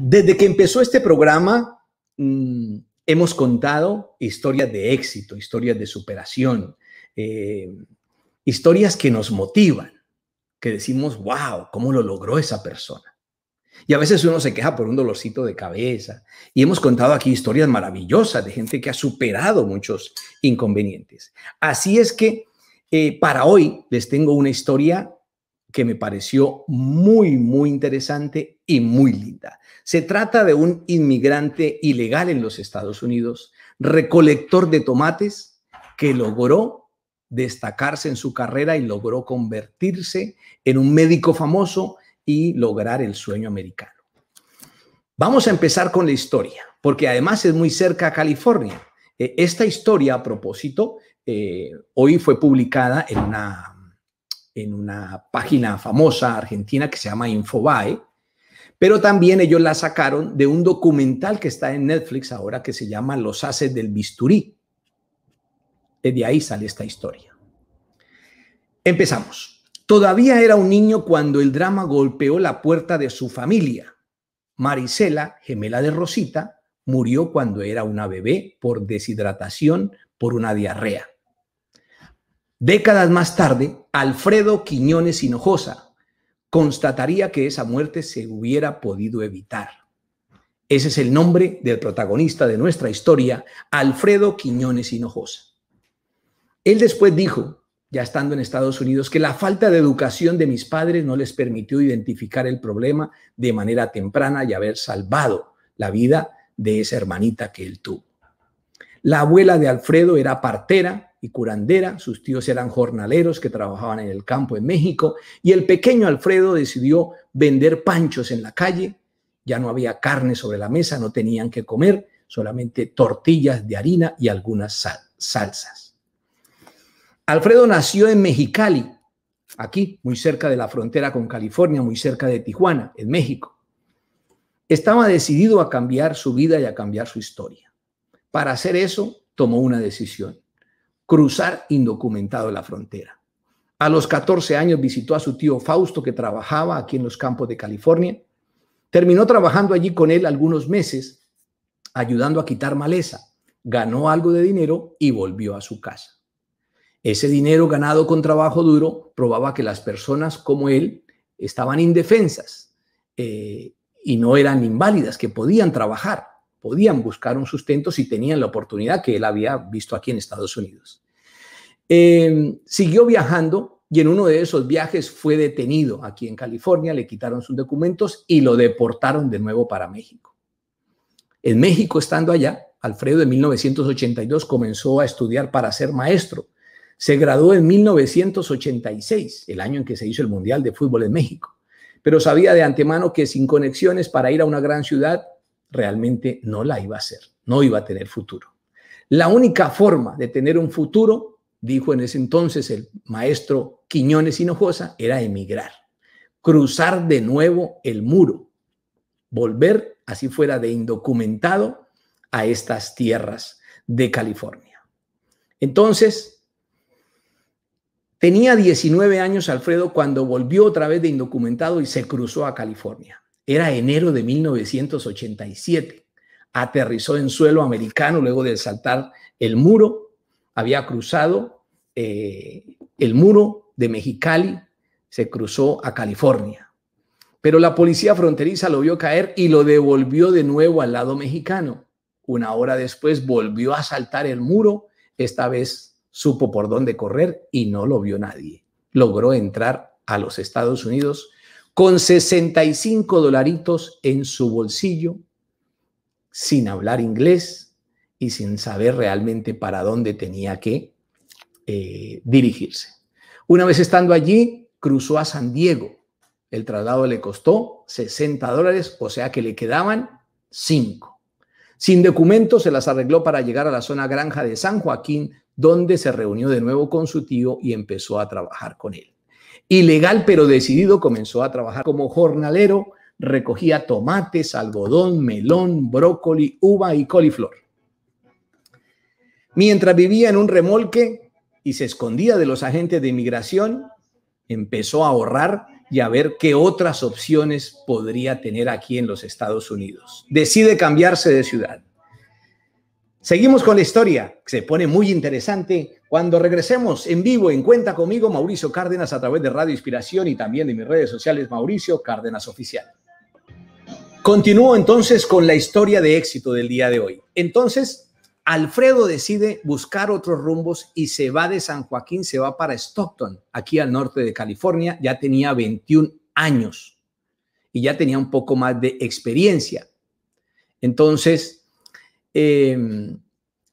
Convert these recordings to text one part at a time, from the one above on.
Desde que empezó este programa, mm, hemos contado historias de éxito, historias de superación, eh, historias que nos motivan, que decimos, wow, ¿cómo lo logró esa persona? Y a veces uno se queja por un dolorcito de cabeza. Y hemos contado aquí historias maravillosas de gente que ha superado muchos inconvenientes. Así es que eh, para hoy les tengo una historia que me pareció muy, muy interesante y muy linda. Se trata de un inmigrante ilegal en los Estados Unidos, recolector de tomates, que logró destacarse en su carrera y logró convertirse en un médico famoso y lograr el sueño americano. Vamos a empezar con la historia, porque además es muy cerca a California. Eh, esta historia, a propósito, eh, hoy fue publicada en una en una página famosa argentina que se llama Infobae, pero también ellos la sacaron de un documental que está en Netflix ahora que se llama Los Haces del Bisturí. Eh, de ahí sale esta historia. Empezamos. Todavía era un niño cuando el drama golpeó la puerta de su familia. Marisela, gemela de Rosita, murió cuando era una bebé por deshidratación por una diarrea. Décadas más tarde, Alfredo Quiñones Hinojosa constataría que esa muerte se hubiera podido evitar. Ese es el nombre del protagonista de nuestra historia, Alfredo Quiñones Hinojosa. Él después dijo, ya estando en Estados Unidos, que la falta de educación de mis padres no les permitió identificar el problema de manera temprana y haber salvado la vida de esa hermanita que él tuvo. La abuela de Alfredo era partera y curandera, sus tíos eran jornaleros que trabajaban en el campo en México, y el pequeño Alfredo decidió vender panchos en la calle, ya no había carne sobre la mesa, no tenían que comer, solamente tortillas de harina y algunas salsas. Alfredo nació en Mexicali, aquí, muy cerca de la frontera con California, muy cerca de Tijuana, en México. Estaba decidido a cambiar su vida y a cambiar su historia. Para hacer eso, tomó una decisión cruzar indocumentado la frontera. A los 14 años visitó a su tío Fausto, que trabajaba aquí en los campos de California. Terminó trabajando allí con él algunos meses, ayudando a quitar maleza. Ganó algo de dinero y volvió a su casa. Ese dinero ganado con trabajo duro probaba que las personas como él estaban indefensas eh, y no eran inválidas, que podían trabajar podían buscar un sustento si tenían la oportunidad que él había visto aquí en Estados Unidos. Eh, siguió viajando y en uno de esos viajes fue detenido aquí en California, le quitaron sus documentos y lo deportaron de nuevo para México. En México, estando allá, Alfredo en 1982 comenzó a estudiar para ser maestro. Se graduó en 1986, el año en que se hizo el Mundial de Fútbol en México, pero sabía de antemano que sin conexiones para ir a una gran ciudad realmente no la iba a hacer, no iba a tener futuro. La única forma de tener un futuro, dijo en ese entonces el maestro Quiñones Hinojosa, era emigrar, cruzar de nuevo el muro, volver, así fuera de indocumentado, a estas tierras de California. Entonces, tenía 19 años Alfredo cuando volvió otra vez de indocumentado y se cruzó a California. Era enero de 1987. Aterrizó en suelo americano luego de saltar el muro. Había cruzado eh, el muro de Mexicali, se cruzó a California. Pero la policía fronteriza lo vio caer y lo devolvió de nuevo al lado mexicano. Una hora después volvió a saltar el muro. Esta vez supo por dónde correr y no lo vio nadie. Logró entrar a los Estados Unidos con 65 dolaritos en su bolsillo, sin hablar inglés y sin saber realmente para dónde tenía que eh, dirigirse. Una vez estando allí, cruzó a San Diego. El traslado le costó 60 dólares, o sea que le quedaban 5. Sin documentos, se las arregló para llegar a la zona granja de San Joaquín, donde se reunió de nuevo con su tío y empezó a trabajar con él. Ilegal pero decidido, comenzó a trabajar como jornalero, recogía tomates, algodón, melón, brócoli, uva y coliflor. Mientras vivía en un remolque y se escondía de los agentes de inmigración, empezó a ahorrar y a ver qué otras opciones podría tener aquí en los Estados Unidos. Decide cambiarse de ciudad. Seguimos con la historia, que se pone muy interesante cuando regresemos en vivo en Cuenta conmigo, Mauricio Cárdenas a través de Radio Inspiración y también de mis redes sociales, Mauricio Cárdenas Oficial. Continúo entonces con la historia de éxito del día de hoy. Entonces, Alfredo decide buscar otros rumbos y se va de San Joaquín, se va para Stockton, aquí al norte de California. Ya tenía 21 años y ya tenía un poco más de experiencia. Entonces, eh,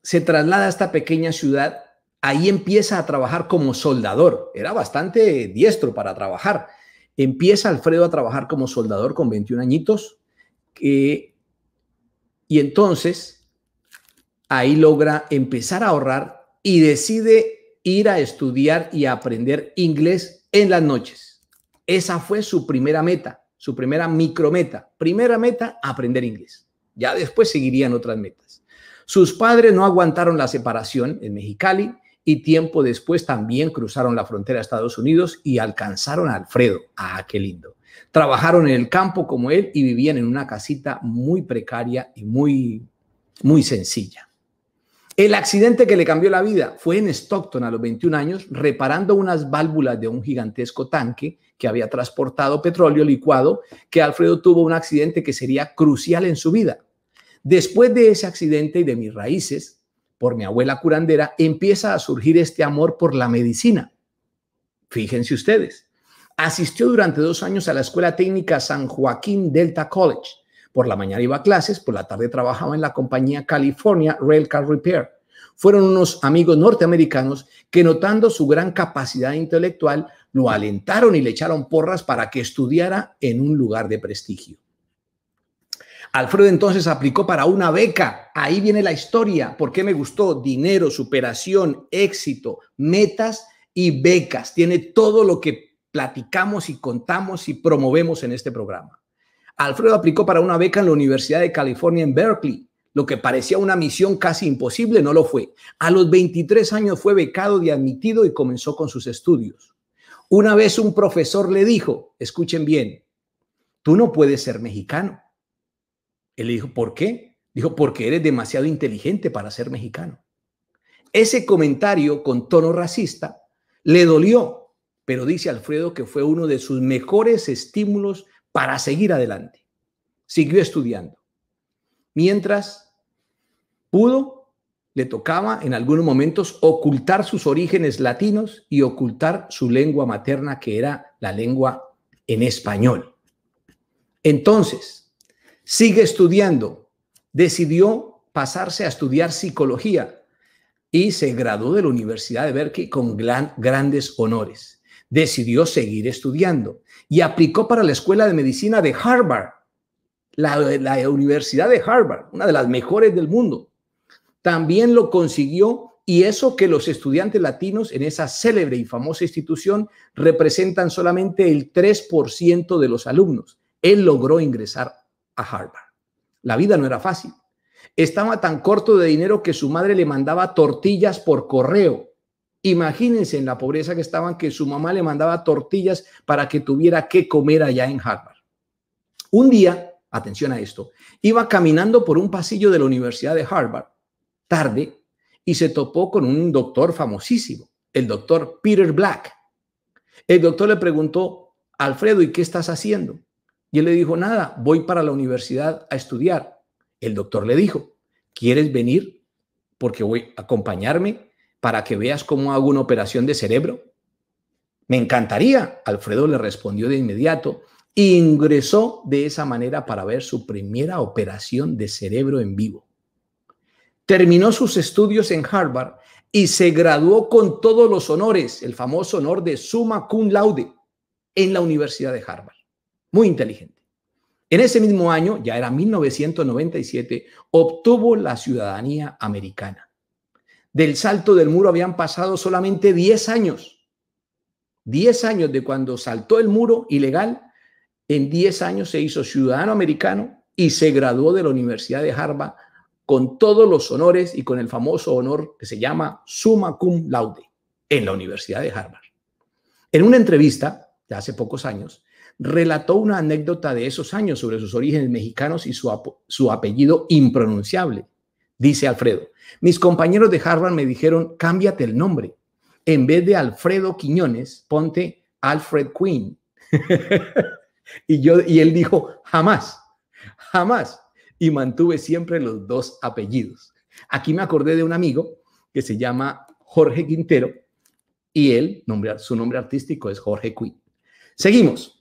se traslada a esta pequeña ciudad ahí empieza a trabajar como soldador. Era bastante diestro para trabajar. Empieza Alfredo a trabajar como soldador con 21 añitos eh, y entonces ahí logra empezar a ahorrar y decide ir a estudiar y aprender inglés en las noches. Esa fue su primera meta, su primera micrometa. Primera meta, aprender inglés. Ya después seguirían otras metas. Sus padres no aguantaron la separación en Mexicali y tiempo después también cruzaron la frontera a Estados Unidos y alcanzaron a Alfredo. ¡Ah, qué lindo! Trabajaron en el campo como él y vivían en una casita muy precaria y muy, muy sencilla. El accidente que le cambió la vida fue en Stockton a los 21 años, reparando unas válvulas de un gigantesco tanque que había transportado petróleo licuado, que Alfredo tuvo un accidente que sería crucial en su vida. Después de ese accidente y de mis raíces, por mi abuela curandera, empieza a surgir este amor por la medicina. Fíjense ustedes. Asistió durante dos años a la Escuela Técnica San Joaquín Delta College. Por la mañana iba a clases, por la tarde trabajaba en la compañía California Railcar Repair. Fueron unos amigos norteamericanos que notando su gran capacidad intelectual, lo alentaron y le echaron porras para que estudiara en un lugar de prestigio. Alfredo entonces aplicó para una beca. Ahí viene la historia. ¿Por qué me gustó? Dinero, superación, éxito, metas y becas. Tiene todo lo que platicamos y contamos y promovemos en este programa. Alfredo aplicó para una beca en la Universidad de California en Berkeley. Lo que parecía una misión casi imposible no lo fue. A los 23 años fue becado y admitido y comenzó con sus estudios. Una vez un profesor le dijo, escuchen bien, tú no puedes ser mexicano él le dijo, ¿por qué? Dijo, porque eres demasiado inteligente para ser mexicano. Ese comentario con tono racista le dolió, pero dice Alfredo que fue uno de sus mejores estímulos para seguir adelante. Siguió estudiando. Mientras pudo, le tocaba en algunos momentos ocultar sus orígenes latinos y ocultar su lengua materna, que era la lengua en español. Entonces, Sigue estudiando. Decidió pasarse a estudiar psicología y se graduó de la Universidad de Berkeley con grandes honores. Decidió seguir estudiando y aplicó para la Escuela de Medicina de Harvard, la, la Universidad de Harvard, una de las mejores del mundo. También lo consiguió y eso que los estudiantes latinos en esa célebre y famosa institución representan solamente el 3% de los alumnos. Él logró ingresar Harvard. La vida no era fácil. Estaba tan corto de dinero que su madre le mandaba tortillas por correo. Imagínense en la pobreza que estaban que su mamá le mandaba tortillas para que tuviera que comer allá en Harvard. Un día, atención a esto, iba caminando por un pasillo de la Universidad de Harvard, tarde, y se topó con un doctor famosísimo, el doctor Peter Black. El doctor le preguntó, Alfredo, ¿y qué estás haciendo? Y él le dijo, nada, voy para la universidad a estudiar. El doctor le dijo, ¿quieres venir? Porque voy a acompañarme para que veas cómo hago una operación de cerebro. Me encantaría, Alfredo le respondió de inmediato. e Ingresó de esa manera para ver su primera operación de cerebro en vivo. Terminó sus estudios en Harvard y se graduó con todos los honores, el famoso honor de summa cum laude, en la Universidad de Harvard muy inteligente. En ese mismo año, ya era 1997, obtuvo la ciudadanía americana. Del salto del muro habían pasado solamente 10 años. 10 años de cuando saltó el muro ilegal, en 10 años se hizo ciudadano americano y se graduó de la Universidad de Harvard con todos los honores y con el famoso honor que se llama summa cum laude en la Universidad de Harvard. En una entrevista de hace pocos años, relató una anécdota de esos años sobre sus orígenes mexicanos y su, apellido impronunciable. Dice Alfredo, mis compañeros de Harvard me dijeron, cámbiate el nombre. En vez de Alfredo Quiñones, ponte Alfred Quinn. y, yo, y él dijo, jamás, jamás. Y mantuve siempre los dos apellidos. Aquí me acordé de un amigo que se llama Jorge Quintero y él, su nombre artístico es Jorge Quinn. Seguimos.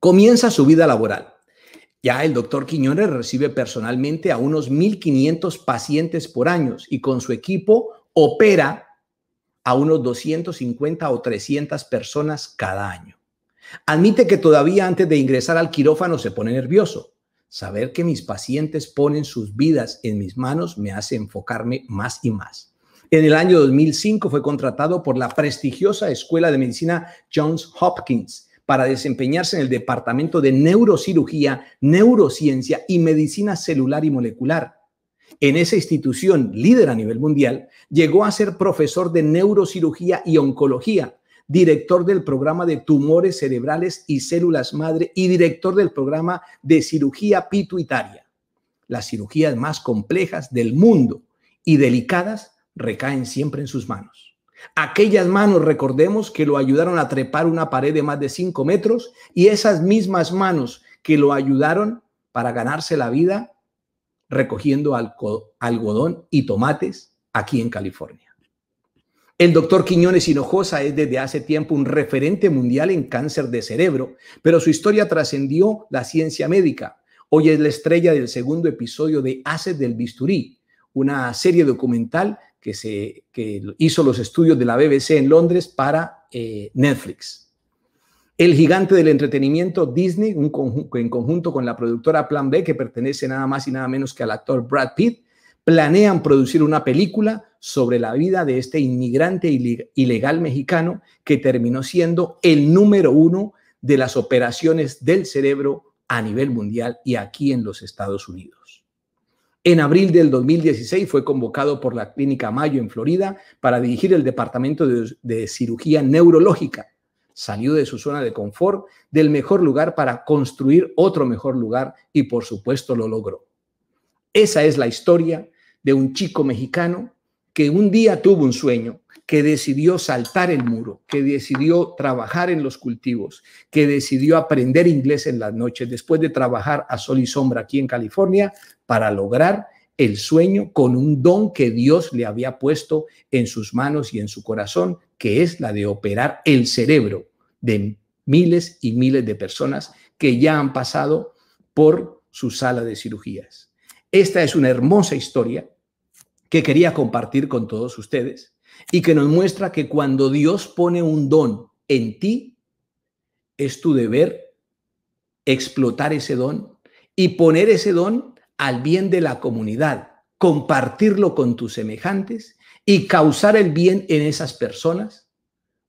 Comienza su vida laboral. Ya el doctor Quiñones recibe personalmente a unos 1.500 pacientes por año y con su equipo opera a unos 250 o 300 personas cada año. Admite que todavía antes de ingresar al quirófano se pone nervioso. Saber que mis pacientes ponen sus vidas en mis manos me hace enfocarme más y más. En el año 2005 fue contratado por la prestigiosa Escuela de Medicina Johns Hopkins para desempeñarse en el Departamento de Neurocirugía, Neurociencia y Medicina Celular y Molecular. En esa institución líder a nivel mundial, llegó a ser profesor de neurocirugía y oncología, director del programa de tumores cerebrales y células madre y director del programa de cirugía pituitaria. Las cirugías más complejas del mundo y delicadas recaen siempre en sus manos. Aquellas manos, recordemos, que lo ayudaron a trepar una pared de más de 5 metros y esas mismas manos que lo ayudaron para ganarse la vida recogiendo algodón y tomates aquí en California. El doctor Quiñones Hinojosa es desde hace tiempo un referente mundial en cáncer de cerebro, pero su historia trascendió la ciencia médica. Hoy es la estrella del segundo episodio de Haces del Bisturí, una serie documental que, se, hizo los estudios de la BBC en Londres para eh, Netflix. El gigante del entretenimiento Disney, en conjunto con la productora Plan B, que pertenece nada más y nada menos que al actor Brad Pitt, planean producir una película sobre la vida de este inmigrante ilegal mexicano que terminó siendo el número uno de las operaciones del cerebro a nivel mundial y aquí en los Estados Unidos. En abril del 2016 fue convocado por la Clínica Mayo en Florida para dirigir el Departamento de, Cirugía Neurológica. Salió de su zona de confort, del mejor lugar para construir otro mejor lugar y por supuesto lo logró. Esa es la historia de un chico mexicano que un día tuvo un sueño, que decidió saltar el muro, que decidió trabajar en los cultivos, que decidió aprender inglés en las noches después de trabajar a sol y sombra aquí en California para lograr el sueño con un don que Dios le había puesto en sus manos y en su corazón, que es la de operar el cerebro de miles y miles de personas que ya han pasado por su sala de cirugías. Esta es una hermosa historia que quería compartir con todos ustedes y que nos muestra que cuando Dios pone un don en ti, es tu deber explotar ese don y poner ese don al bien de la comunidad, compartirlo con tus semejantes y causar el bien en esas personas,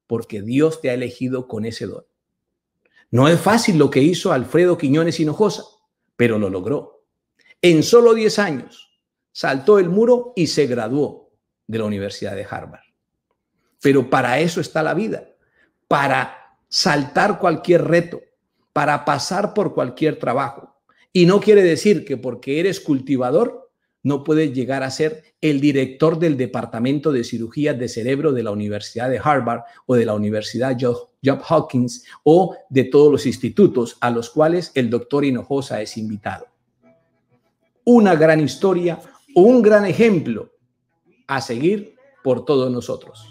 porque Dios te ha elegido con ese don. No es fácil lo que hizo Alfredo Quiñones Hinojosa, pero lo logró. En solo 10 años saltó el muro y se graduó de la Universidad de Harvard. Pero para eso está la vida, para saltar cualquier reto, para pasar por cualquier trabajo. Y no quiere decir que porque eres cultivador no puedes llegar a ser el director del Departamento de Cirugía de Cerebro de la Universidad de Harvard o de la Universidad Job Hawkins o de todos los institutos a los cuales el doctor Hinojosa es invitado. Una gran historia, un gran ejemplo a seguir por todos nosotros.